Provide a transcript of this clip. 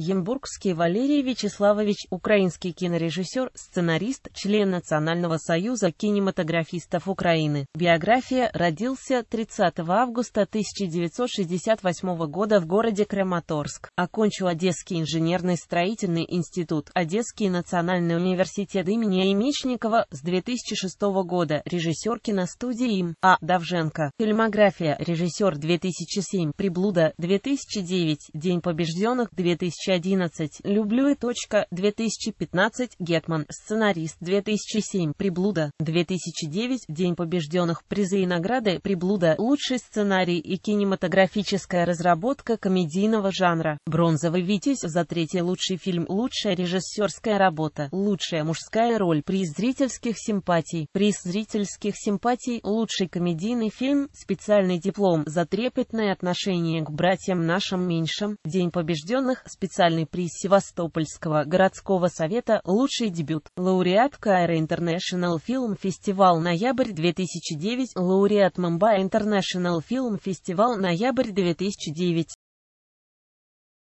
Ямбургский Валерий Вячеславович, украинский кинорежиссер, сценарист, член Национального союза кинематографистов Украины. Биография родился 30 августа 1968 года в городе Краматорск. Окончил Одесский инженерный строительный институт, Одесский национальный университет имени Мечникова с 2006 года, режиссер киностудии им. А. Давженко. Фильмография, режиссер 2007, Приблуда 2009, День побежденных 2000 2011, Люблю и точка, 2015, Гетман, сценарист, 2007, Приблуда, 2009, День побежденных, призы и награды, Приблуда, лучший сценарий и кинематографическая разработка комедийного жанра, Бронзовый Витязь, за третий лучший фильм, лучшая режиссерская работа, лучшая мужская роль, приз зрительских симпатий, приз зрительских симпатий, лучший комедийный фильм, специальный диплом за трепетное отношение к братьям нашим меньшим, День побежденных, специальный специальный приз Севастопольского городского совета «Лучший дебют». Лауреат Каира International Film Festival ноябрь 2009, лауреат Мумбаи International Film Festival ноябрь 2009.